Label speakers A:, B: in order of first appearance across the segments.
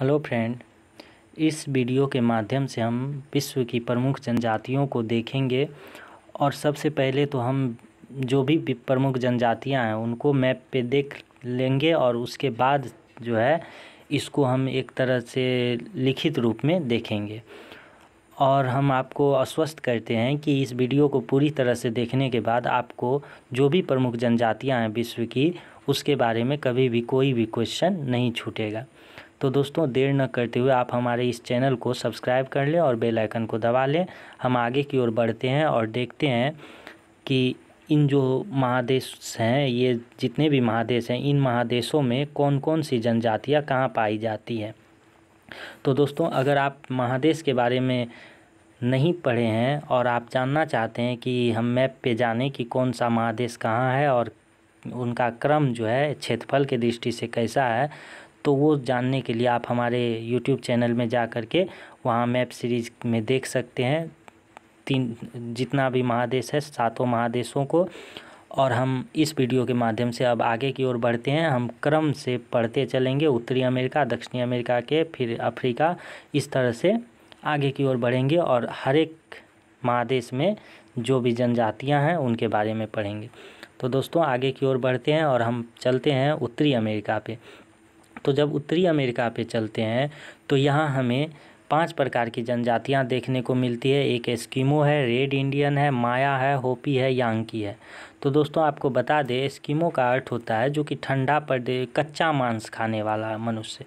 A: hello friend इस video के माध्यम से हम विश्व की प्रमुख जनजातियों को देखेंगे और सबसे पहले तो हम जो भी प्रमुख जनजातियां हैं उनको मैप पे देख लेंगे और उसके बाद जो है इसको हम एक तरह से लिखित रूप में देखेंगे और हम आपको आश्वस्त करते हैं कि इस वीडियो को पूरी तरह से देखने के बाद आपको जो भी प्रमुख जनजातियां हैं विश्व की उसके बारे में कभी भी कोई भी क्वेश्चन नहीं छूटेगा तो दोस्तों देर न करते हुए आप हमारे इस चैनल को सब्सक्राइब कर लें और बेल आइकन को दबा लें हम आगे की ओर बढ़ते हैं और देखते हैं कि इन जो महादेश हैं ये जितने भी महादेश हैं इन महादेशों में कौन कौन सी जनजातियाँ कहाँ पाई जाती हैं तो दोस्तों अगर आप महादेश के बारे में नहीं पढ़े हैं और आप जानना चाहते हैं कि हम मैप पे जाने कि कौन सा महादेश कहाँ है और उनका क्रम जो है क्षेत्रफल के दृष्टि से कैसा है तो वो जानने के लिए आप हमारे यूट्यूब चैनल में जा कर के वहाँ मैप सीरीज में देख सकते हैं तीन जितना भी महादेश है सातों महादेशों को और हम इस वीडियो के माध्यम से अब आगे की ओर बढ़ते हैं हम क्रम से पढ़ते चलेंगे उत्तरी अमेरिका दक्षिणी अमेरिका के फिर अफ्रीका इस तरह से आगे की ओर बढ़ेंगे और हर एक महादेश में जो भी जनजातियां हैं उनके बारे में पढ़ेंगे तो दोस्तों आगे की ओर बढ़ते हैं और हम चलते हैं उत्तरी अमेरिका पे तो जब उत्तरी अमेरिका पे चलते हैं तो यहाँ हमें पांच प्रकार की जनजातियाँ देखने को मिलती है एक एस्किमो है रेड इंडियन है माया है होपी है यांकी है तो दोस्तों आपको बता दें एस्किमो का अर्थ होता है जो कि ठंडा प्रदेश कच्चा मांस खाने वाला मनुष्य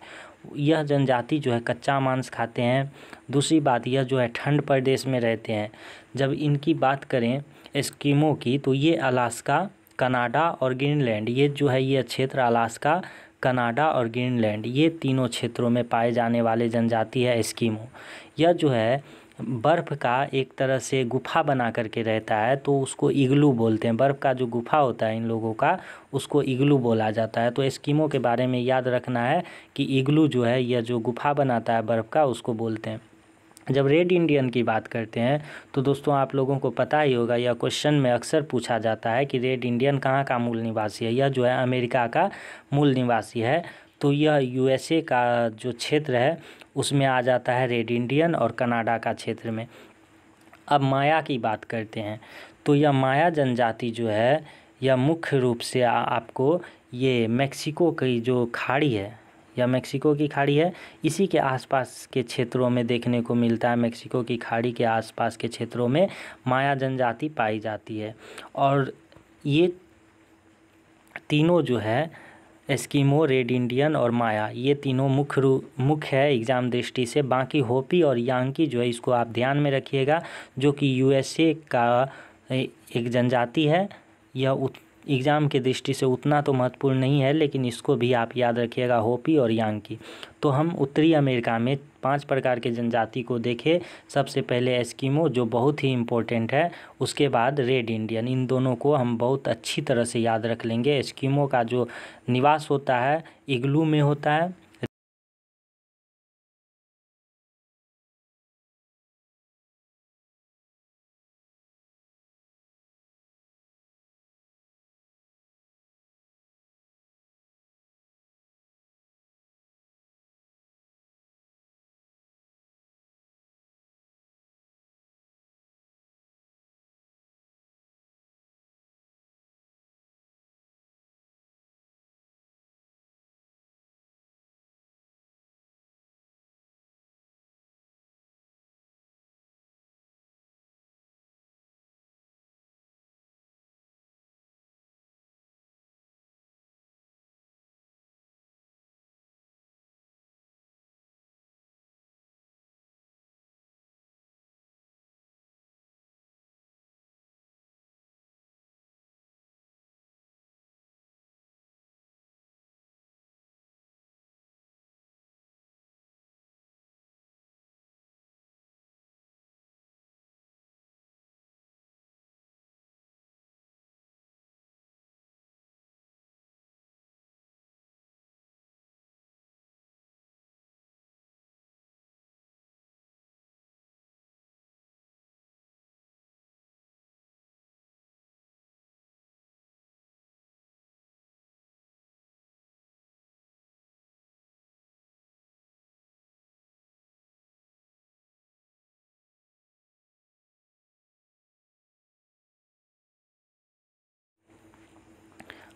A: यह जनजाति जो है कच्चा मांस खाते हैं दूसरी बात यह जो है ठंड प्रदेश में रहते हैं जब इनकी बात करें एस्किमो की तो ये अलास्का कनाडा और ग्रीनलैंड ये जो है ये क्षेत्र अलास्का कनाडा और ग्रीनलैंड ये तीनों क्षेत्रों में पाए जाने वाले जनजाति है एस्किमो यह जो है बर्फ़ का एक तरह से गुफा बना करके रहता है तो उसको इग्लू बोलते हैं बर्फ़ का जो गुफा होता है इन लोगों का उसको इग्लू बोला जाता है तो एस्किमो के बारे में याद रखना है कि इग्लू जो है यह जो गुफा बनाता है बर्फ़ का उसको बोलते हैं जब रेड इंडियन की बात करते हैं तो दोस्तों आप लोगों को पता ही होगा यह क्वेश्चन में अक्सर पूछा जाता है कि रेड इंडियन कहाँ का मूल निवासी है यह जो है अमेरिका का मूल निवासी है तो यह यूएसए का जो क्षेत्र है उसमें आ जाता है रेड इंडियन और कनाडा का क्षेत्र में अब माया की बात करते हैं तो यह माया जनजाति जो है यह मुख्य रूप से आ, आपको ये मेक्सिको की जो खाड़ी है या मेक्सिको की खाड़ी है इसी के आसपास के क्षेत्रों में देखने को मिलता है मेक्सिको की खाड़ी के आसपास के क्षेत्रों में माया जनजाति पाई जाती है और ये तीनों जो है एस्किमो रेड इंडियन और माया ये तीनों मुख्य रू मुख्य है एग्ज़ाम दृष्टि से बाकी होपी और यांकी जो है इसको आप ध्यान में रखिएगा जो कि यूएसए का एक जनजाति है यह एग्ज़ाम के दृष्टि से उतना तो महत्वपूर्ण नहीं है लेकिन इसको भी आप याद रखिएगा होपी और की तो हम उत्तरी अमेरिका में पांच प्रकार के जनजाति को देखें सबसे पहले एस्किमो जो बहुत ही इम्पोर्टेंट है उसके बाद रेड इंडियन इन दोनों को हम बहुत अच्छी तरह से याद रख लेंगे एस्किमो का जो निवास होता है इग्लू में होता है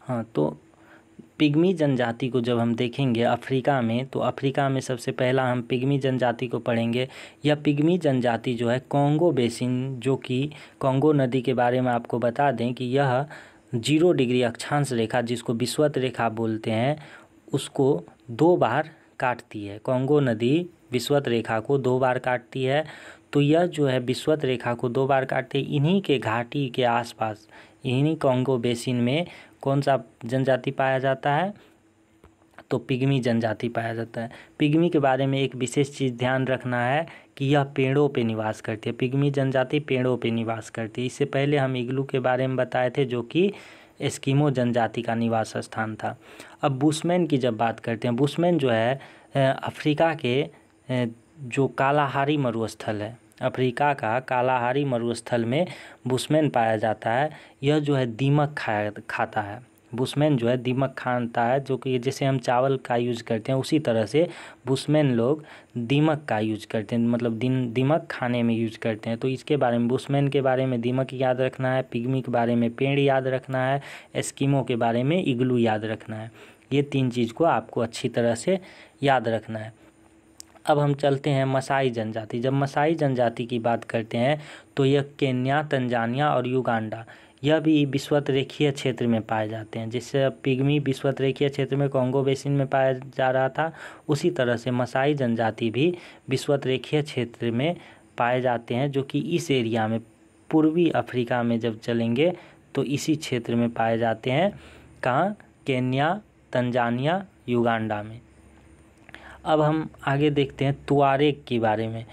A: हाँ तो पिग्मी जनजाति को जब हम देखेंगे अफ्रीका में तो अफ्रीका में सबसे पहला हम पिग्मी जनजाति को पढ़ेंगे यह पिग्मी जनजाति जो है कॉन्गो बेसिन जो कि कॉन्गो नदी के बारे में आपको बता दें कि यह जीरो डिग्री अक्षांश रेखा जिसको विश्वत रेखा बोलते हैं उसको दो बार काटती है कॉन्गो नदी विश्वत रेखा को दो बार काटती है तो यह जो है विश्वत रेखा को दो बार है इन्हीं के घाटी के आसपास इन्हीं कॉन्गो बेसिन में कौन सा जनजाति पाया जाता है तो पिग्मी जनजाति पाया जाता है पिग्मी के बारे में एक विशेष चीज़ ध्यान रखना है कि यह पेड़ों पे निवास करती है पिग्मी जनजाति पेड़ों पे निवास करती है इससे पहले हम इग्लू के बारे में बताए थे जो कि एस्किमो जनजाति का निवास स्थान था अब बुशमैन की जब बात करते हैं बुशमैन जो है अफ्रीका के जो कालाहारी मरुस्थल है अफ्रीका का कालाहारी मरुस्थल में बुशमैन पाया जाता है यह जो है दीमक खाया खाता है बुशमैन जो है दीमक खाता है जो कि जैसे हम चावल का यूज़ करते हैं उसी तरह से बुशमैन लोग दीमक का यूज करते हैं मतलब दिन दीमक खाने में यूज करते हैं तो इसके बारे में बुशमैन के बारे में दीमक याद रखना है पिगमी के बारे में पेड़ याद रखना है एस्किमो के बारे में इग्लू याद रखना है ये तीन चीज़ को आपको अच्छी तरह से याद रखना है अब हम चलते हैं मसाई जनजाति जब मसाई जनजाति की बात करते हैं तो यह केन्या तंजानिया और युगांडा यह भी विश्वत रेखीय क्षेत्र में पाए जाते हैं जिससे पिग्मी विश्वत रेखीय क्षेत्र में कॉन्गो बेसिन में पाया जा रहा था उसी तरह से मसाई जनजाति भी विश्वत रेखीय क्षेत्र में पाए जाते हैं जो कि इस एरिया में पूर्वी अफ्रीका में जब चलेंगे तो इसी क्षेत्र में पाए जाते हैं कहाँ केन्या तंजानिया युगांडा में अब हम आगे देखते हैं तुआरेग के बारे में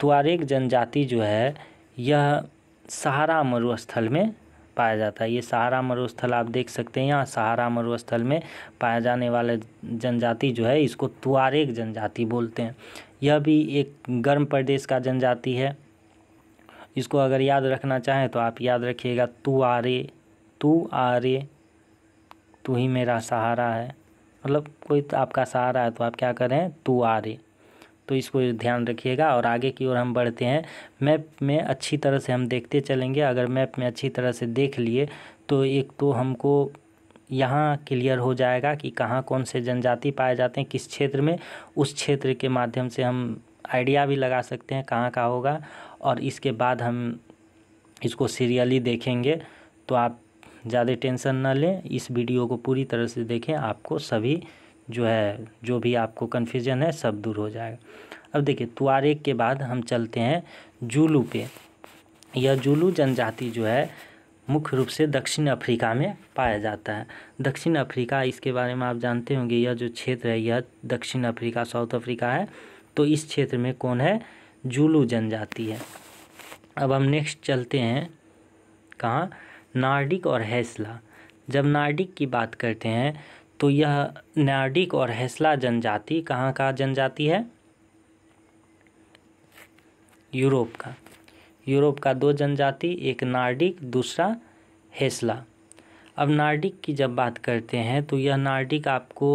A: तुआरेग जनजाति जो है यह सहारा मरुस्थल में पाया जाता है ये सहारा मरुस्थल आप देख सकते हैं यहाँ सहारा मरुस्थल में पाया जाने वाला जनजाति जो है इसको तुआरेग जनजाति बोलते हैं यह भी एक गर्म प्रदेश का जनजाति है इसको अगर याद रखना चाहें तो आप याद रखिएगा तुआरे आरे आरे तू ही मेरा सहारा है मतलब कोई तो आपका सहारा है तो आप क्या करें तू आ रही तो इसको ध्यान रखिएगा और आगे की ओर हम बढ़ते हैं मैप में अच्छी तरह से हम देखते चलेंगे अगर मैप में अच्छी तरह से देख लिए तो एक तो हमको यहाँ क्लियर हो जाएगा कि कहाँ कौन से जनजाति पाए जाते हैं किस क्षेत्र में उस क्षेत्र के माध्यम से हम आइडिया भी लगा सकते हैं कहाँ का होगा और इसके बाद हम इसको सीरियली देखेंगे तो आप ज़्यादा टेंशन ना लें इस वीडियो को पूरी तरह से देखें आपको सभी जो है जो भी आपको कन्फ्यूजन है सब दूर हो जाएगा अब देखिए तुआरेक के बाद हम चलते हैं जुलू पे यह जुलू जनजाति जो है मुख्य रूप से दक्षिण अफ्रीका में पाया जाता है दक्षिण अफ्रीका इसके बारे में आप जानते होंगे यह जो क्षेत्र है यह दक्षिण अफ्रीका साउथ अफ्रीका है तो इस क्षेत्र में कौन है जुलू जनजाति है अब हम नेक्स्ट चलते हैं कहाँ नार्डिक और हैसला जब नार्डिक की बात करते हैं तो यह नार्डिक और हैसला जनजाति कहाँ का जनजाति है यूरोप का यूरोप का दो जनजाति एक नार्डिक दूसरा हैसला अब नार्डिक की जब बात करते हैं तो यह नार्डिक आपको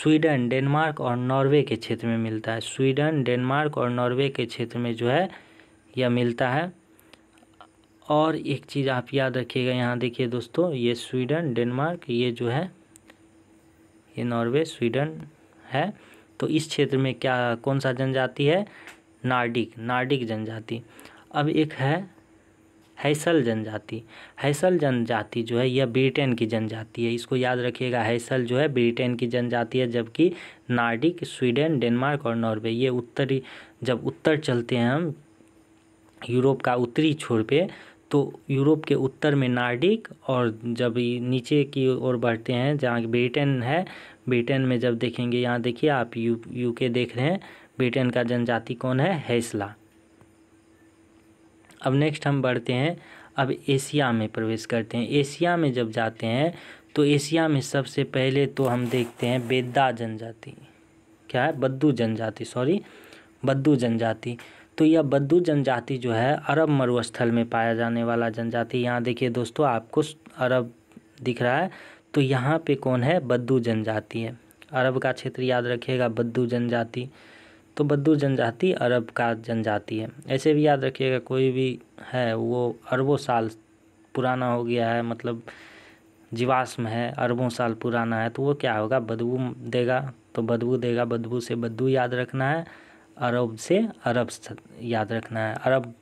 A: स्वीडन डेनमार्क और नॉर्वे के क्षेत्र में मिलता है स्वीडन डेनमार्क और नॉर्वे के क्षेत्र में जो है यह मिलता है और एक चीज़ आप याद रखिएगा यहाँ देखिए दोस्तों ये स्वीडन डेनमार्क ये जो है ये नॉर्वे स्वीडन है तो इस क्षेत्र में क्या कौन सा जनजाति है नार्डिक नार्डिक जनजाति अब एक है हैसल जनजाति हैसल जनजाति जो है यह ब्रिटेन की जनजाति है इसको याद रखिएगा हैसल जो है ब्रिटेन की जनजाति है जबकि नार्डिक स्वीडन डेनमार्क और नॉर्वे ये उत्तरी जब उत्तर चलते हैं हम यूरोप का उत्तरी छोर पे तो यूरोप के उत्तर में नार्डिक और जब नीचे की ओर बढ़ते हैं जहाँ ब्रिटेन है ब्रिटेन में जब देखेंगे यहाँ देखिए आप यू यूके देख रहे हैं ब्रिटेन का जनजाति कौन है हैसला अब नेक्स्ट हम बढ़ते हैं अब एशिया में प्रवेश करते हैं एशिया में जब जाते हैं तो एशिया में सबसे पहले तो हम देखते हैं बेदा जनजाति क्या है बद्दू जनजाति सॉरी बद्दू जनजाति तो यह बद्दू जनजाति जो है अरब मरुस्थल में पाया जाने वाला जनजाति यहाँ देखिए दोस्तों आपको अरब दिख रहा है तो यहाँ पे कौन है बद्दू जनजाति है अरब का क्षेत्र याद रखिएगा बद्दू जनजाति तो बद्दू जनजाति अरब का जनजाति है ऐसे भी याद रखिएगा कोई भी है वो अरबों साल पुराना हो गया है मतलब जीवाश्म है अरबों साल पुराना है तो वो क्या होगा बदबू देगा तो बदबू देगा बदबू से बदबू याद रखना है अरब से अरब स्थल याद रखना है अरब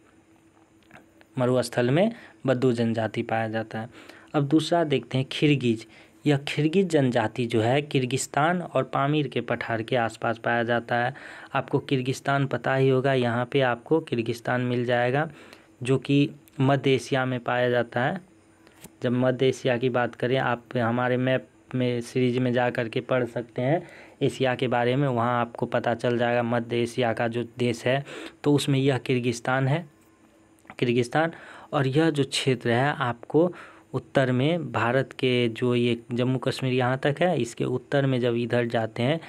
A: मरुस्थल में बद्दू जनजाति पाया जाता है अब दूसरा देखते हैं खिरगिज यह खिरगिज जनजाति जो है किर्गिस्तान और पामीर के पठार के आसपास पाया जाता है आपको किर्गिस्तान पता ही होगा यहाँ पे आपको किर्गिस्तान मिल जाएगा जो कि मध्य एशिया में पाया जाता है जब मध्य एशिया की बात करें आप हमारे मैप में सीरीज में जा कर के पढ़ सकते हैं एशिया के बारे में वहाँ आपको पता चल जाएगा मध्य एशिया का जो देश है तो उसमें यह किर्गिस्तान है किर्गिस्तान और यह जो क्षेत्र है आपको उत्तर में भारत के जो ये जम्मू कश्मीर यहाँ तक है इसके उत्तर में जब इधर जाते हैं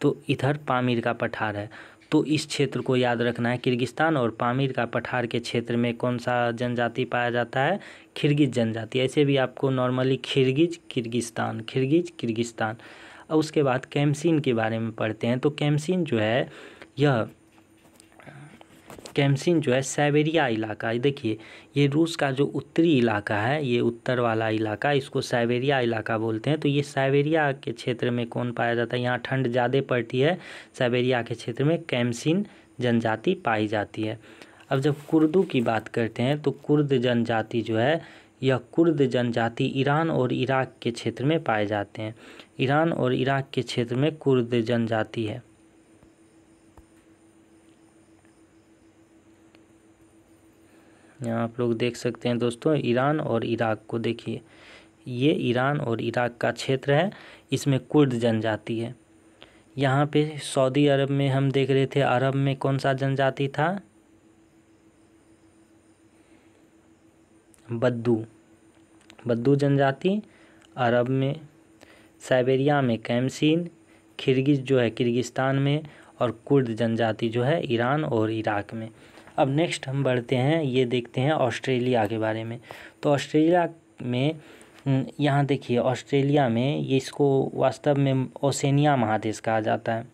A: तो इधर पामीर का पठार है तो इस क्षेत्र को याद रखना है किर्गिस्तान और पामीर का पठार के क्षेत्र में कौन सा जनजाति पाया जाता है खिरगिज जनजाति ऐसे भी आपको normally Kirghiz Kyrgyzstan Kirghiz Kyrgyzstan और उसके बाद कैमसिन के बारे में पढ़ते हैं तो कैम्सिन जो है यह कैमसिन जो है साइबेरिया इलाका है देखिए ये रूस का जो उत्तरी इलाका है ये उत्तर वाला इलाका इसको साइबेरिया इलाका बोलते हैं तो ये साइबेरिया के क्षेत्र में कौन पाया जाता है यहाँ ठंड ज़्यादा पड़ती है साइबेरिया के क्षेत्र में कैमसिन जनजाति पाई जाती है अब जब कुर्दू की बात करते हैं तो कुर्द जनजाति जो है यह कुर्द जनजाति ईरान और इराक़ के क्षेत्र में पाए जाते हैं ईरान और इराक़ के क्षेत्र में कुर्द जनजाति है यहाँ आप लोग देख सकते हैं दोस्तों ईरान और इराक़ को देखिए ये ईरान और इराक़ का क्षेत्र है इसमें कुर्द जनजाति है यहाँ पे सऊदी अरब में हम देख रहे थे अरब में कौन सा जनजाति था बद्दू बद्दू जनजाति अरब में साइबेरिया में कैमसिन खिर्गिज जो है किर्गिस्तान में और कुर्द जनजाति जो है ईरान और इराक में अब नेक्स्ट हम बढ़ते हैं ये देखते हैं ऑस्ट्रेलिया के बारे में तो ऑस्ट्रेलिया में यहाँ देखिए ऑस्ट्रेलिया में ये इसको वास्तव में ओसेनिया महादेश कहा जाता है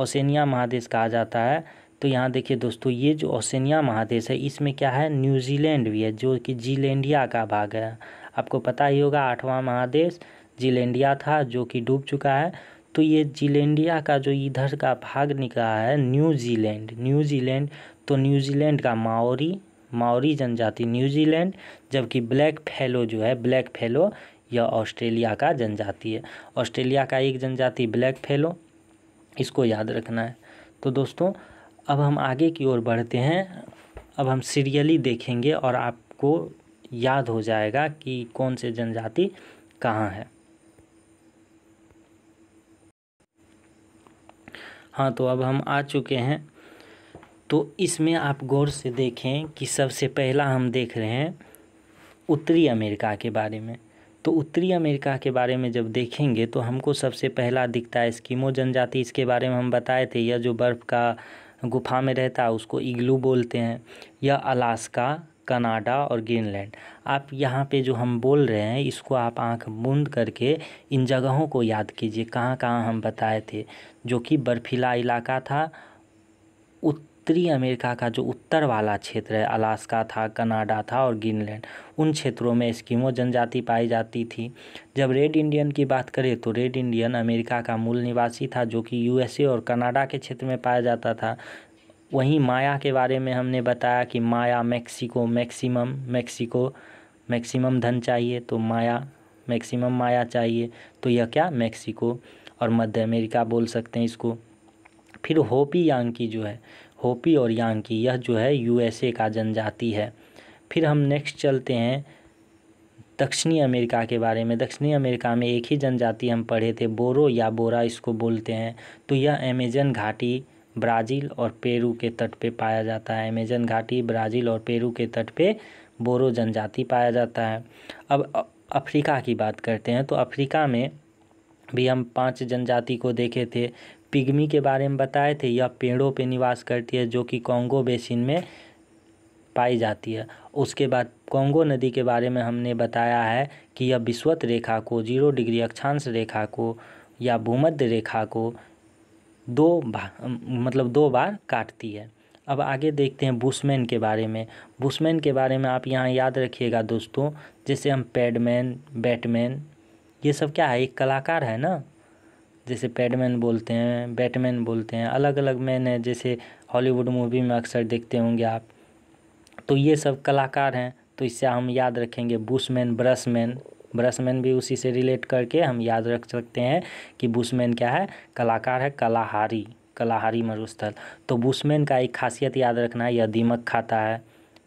A: ओसेनिया महादेश कहा जाता है तो यहाँ देखिए दोस्तों ये जो ओसेनिया महादेश है इसमें क्या है न्यूजीलैंड भी है जो कि जीलैंडिया का भाग है आपको पता ही होगा आठवां महादेश जीलैंडिया था जो कि डूब चुका है तो ये जीलैंडिया का जो इधर का भाग निकला है न्यूजीलैंड न्यूजीलैंड तो न्यूजीलैंड का माओरी माओरी जनजाति न्यूजीलैंड जबकि ब्लैक फेलो जो है ब्लैक फेलो यह ऑस्ट्रेलिया का जनजाति है ऑस्ट्रेलिया का एक जनजाति ब्लैक फेलो इसको याद रखना है तो दोस्तों अब हम आगे की ओर बढ़ते हैं अब हम सीरियली देखेंगे और आपको याद हो जाएगा कि कौन से जनजाति कहाँ है हाँ तो अब हम आ चुके हैं तो इसमें आप गौर से देखें कि सबसे पहला हम देख रहे हैं उत्तरी अमेरिका के बारे में तो उत्तरी अमेरिका के बारे में जब देखेंगे तो हमको सबसे पहला दिखता है स्कीमो जनजाति इसके बारे में हम बताए थे यह जो बर्फ़ का गुफा में रहता है उसको इग्लू बोलते हैं यह अलास्का कनाडा और ग्रीनलैंड आप यहाँ पे जो हम बोल रहे हैं इसको आप आंख बूंद करके इन जगहों को याद कीजिए कहाँ कहाँ हम बताए थे जो कि बर्फीला इलाका था उत उत्तरी अमेरिका का जो उत्तर वाला क्षेत्र है अलास्का था कनाडा था और ग्रीनलैंड उन क्षेत्रों में एस्किमो जनजाति पाई जाती थी जब रेड इंडियन की बात करें तो रेड इंडियन अमेरिका का मूल निवासी था जो कि यूएसए और कनाडा के क्षेत्र में पाया जाता था वहीं माया के बारे में हमने बताया कि Maya Mexico maximum Mexico maximum धन चाहिए तो माया मैक्सिमम माया चाहिए तो यह क्या मैक्सिको और मध्य अमेरिका बोल सकते हैं इसको फिर होपी यांकी जो है होपी और यांग की यह जो है यूएसए का जनजाति है फिर हम नेक्स्ट चलते हैं दक्षिणी अमेरिका के बारे में दक्षिणी अमेरिका में एक ही जनजाति हम पढ़े थे बोरो या बोरा इसको बोलते हैं तो यह अमेजन घाटी ब्राज़ील और पेरू के तट पे पाया जाता है अमेजन घाटी ब्राज़ील और पेरू के तट पे बोरो जनजाति पाया जाता है अब अफ्रीका की बात करते हैं तो अफ्रीका में भी हम पांच जनजाति को देखे थे पिग्मी के बारे में बताए थे यह पेड़ों पे निवास करती है जो कि कोंगो बेसिन में पाई जाती है उसके बाद कॉन्गो नदी के बारे में हमने बताया है कि यह विश्वत रेखा को जीरो डिग्री अक्षांश रेखा को या भूमध्य रेखा को दो मतलब दो बार काटती है अब आगे देखते हैं बुशमैन के बारे में बुशमैन के बारे में आप यहाँ याद रखिएगा दोस्तों जैसे हम पैडमैन बैटमैन ये सब क्या है एक कलाकार है ना जैसे पैडमैन बोलते हैं बैटमैन बोलते हैं अलग अलग मैन है जैसे हॉलीवुड मूवी में अक्सर देखते होंगे आप तो ये सब कलाकार हैं तो इससे हम याद रखेंगे बुशमैन ब्रशमैन ब्रशमैन भी उसी से रिलेट करके हम याद रख सकते हैं कि बुशमैन क्या है कलाकार है कलाहारी कलाहारी मरुस्थल तो बुशमैन का एक खासियत याद रखना है यह दीमक खाता है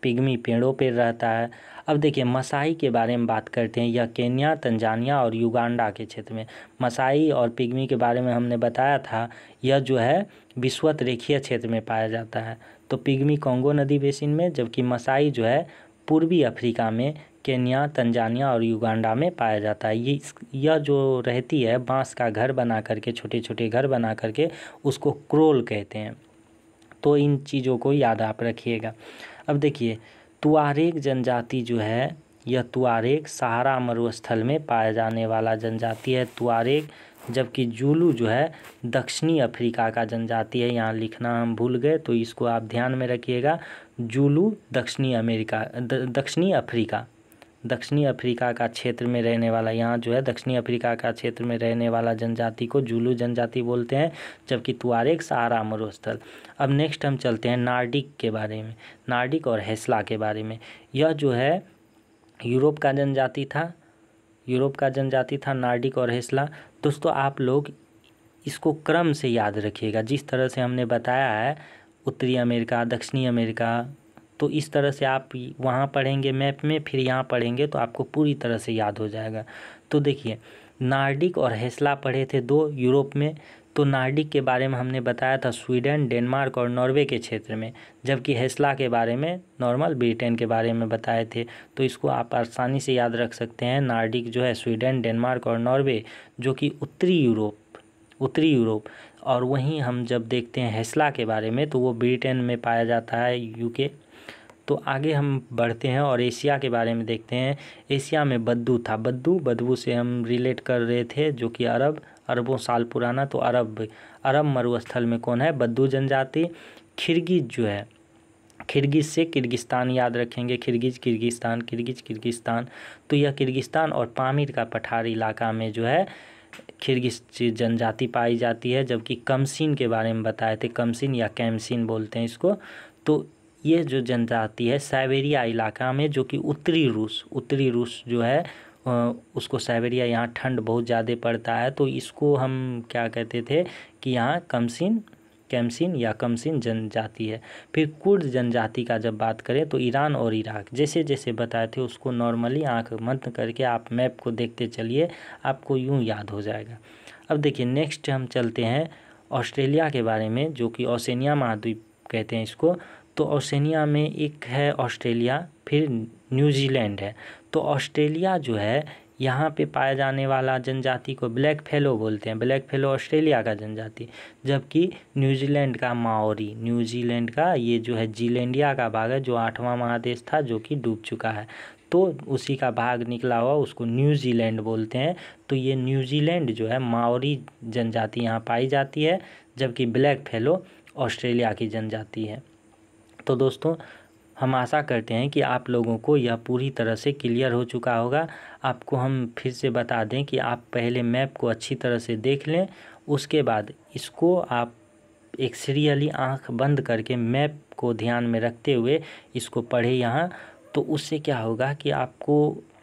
A: पिग्मी पेड़ों पर रहता है अब देखिए मसाई के बारे में बात करते हैं यह केन्या तंजानिया और युगांडा के क्षेत्र में मसाई और पिग्मी के बारे में हमने बताया था यह जो है विश्वत रेखीय क्षेत्र में पाया जाता है तो पिग्मी कोंगो नदी बेसिन में जबकि मसाई जो है पूर्वी अफ्रीका में केन्या तंजानिया और युगांडा में पाया जाता है ये यह जो रहती है बांस का घर बना करके छोटे छोटे घर बना करके उसको क्रोल कहते हैं तो इन चीज़ों को याद आप रखिएगा अब देखिए तुआरेग जनजाति जो है यह तुआरेग सहारा मरुस्थल में पाए जाने वाला जनजाति है तुआरेग जबकि जुलू जो है दक्षिणी अफ्रीका का जनजाति है यहाँ लिखना हम भूल गए तो इसको आप ध्यान में रखिएगा जुलू दक्षिणी अमेरिका दक्षिणी अफ्रीका दक्षिणी अफ्रीका का क्षेत्र में रहने वाला यहाँ जो है दक्षिणी अफ्रीका का क्षेत्र में रहने वाला जनजाति को जुलू जनजाति बोलते हैं जबकि तुआरेग सहारा मरुस्थल अब नेक्स्ट हम चलते हैं नार्डिक के बारे में नार्डिक और हेस्ला के बारे में यह जो है यूरोप का जनजाति था यूरोप का जनजाति था नार्डिक और हेस्ला दोस्तों आप लोग इसको क्रम से याद रखिएगा जिस तरह से हमने बताया है उत्तरी अमेरिका दक्षिणी अमेरिका तो इस तरह से आप वहाँ पढ़ेंगे मैप में फिर यहाँ पढ़ेंगे तो आपको पूरी तरह से याद हो जाएगा तो देखिए नार्डिक और हेस्ला पढ़े थे दो यूरोप में तो नार्डिक के बारे में हमने बताया था स्वीडन डेनमार्क और नॉर्वे के क्षेत्र में जबकि हेस्ला के बारे में नॉर्मल ब्रिटेन के बारे में बताए थे तो इसको आप आसानी से याद रख सकते हैं नार्डिक जो है स्वीडन डेनमार्क और नॉर्वे जो कि उत्तरी यूरोप उत्तरी यूरोप और वहीं हम जब देखते हैं हेस्ला के बारे में तो वो ब्रिटेन में पाया जाता है यूके तो आगे हम बढ़ते हैं और एशिया के बारे में देखते हैं एशिया में बद्दू था बद्दू बदबू से हम रिलेट कर रहे थे जो कि अरब अरबों साल पुराना तो अरब अरब मरुस्थल में कौन है बद्दू जनजाति खिरगिज जो है खिरगिज से किर्गिस्तान याद रखेंगे खिरगिज किर्गिस्तान किर्गिज किर्गिस्तान तो यह किर्गिस्तान और पामिर का पठार इलाका में जो है खिरगिज जनजाति पाई जाती है जबकि कमसिन के बारे में बताए थे कमसिन या कैमसिन बोलते हैं इसको तो ये जो जनजाति है साइबेरिया इलाका में जो कि उत्तरी रूस उत्तरी रूस जो है उसको साइबेरिया यहाँ ठंड बहुत ज़्यादा पड़ता है तो इसको हम क्या कहते थे कि यहाँ कमसिन कैमसिन या कमसिन जनजाति है फिर कुर्द जनजाति का जब बात करें तो ईरान और इराक जैसे जैसे बताए थे उसको नॉर्मली आँख बंद करके आप मैप को देखते चलिए आपको यूँ याद हो जाएगा अब देखिए नेक्स्ट हम चलते हैं ऑस्ट्रेलिया के बारे में जो कि ओसेनिया महाद्वीप कहते हैं इसको तो ओशनिया में एक है ऑस्ट्रेलिया फिर न्यूजीलैंड है तो ऑस्ट्रेलिया जो है यहाँ पे पाया जाने वाला जनजाति को ब्लैक फेलो बोलते हैं ब्लैक फेलो ऑस्ट्रेलिया का जनजाति जबकि न्यूजीलैंड का माओरी न्यूजीलैंड का ये जो है जीलैंडिया का भाग है जो आठवां महादेश था जो कि डूब चुका है तो उसी का भाग निकला हुआ उसको न्यूजीलैंड बोलते हैं तो ये न्यूजीलैंड जो है माओरी जनजाति यहाँ पाई जाती है जबकि ब्लैक फेलो ऑस्ट्रेलिया की जनजाति है तो दोस्तों हम आशा करते हैं कि आप लोगों को यह पूरी तरह से क्लियर हो चुका होगा आपको हम फिर से बता दें कि आप पहले मैप को अच्छी तरह से देख लें उसके बाद इसको आप एक सीरियली आँख बंद करके मैप को ध्यान में रखते हुए इसको पढ़े यहाँ तो उससे क्या होगा कि आपको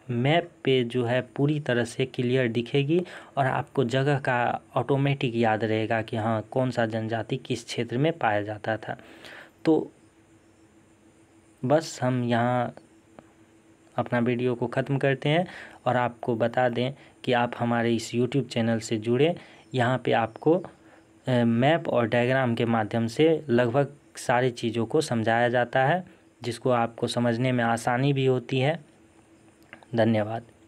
A: मैप पे जो है पूरी तरह से क्लियर दिखेगी और आपको जगह का ऑटोमेटिक याद रहेगा कि हाँ कौन सा जनजाति किस क्षेत्र में पाया जाता था तो बस हम यहाँ अपना वीडियो को ख़त्म करते हैं और आपको बता दें कि आप हमारे इस यूट्यूब चैनल से जुड़े यहाँ पे आपको मैप और डायग्राम के माध्यम से लगभग सारी चीज़ों को समझाया जाता है जिसको आपको समझने में आसानी भी होती है धन्यवाद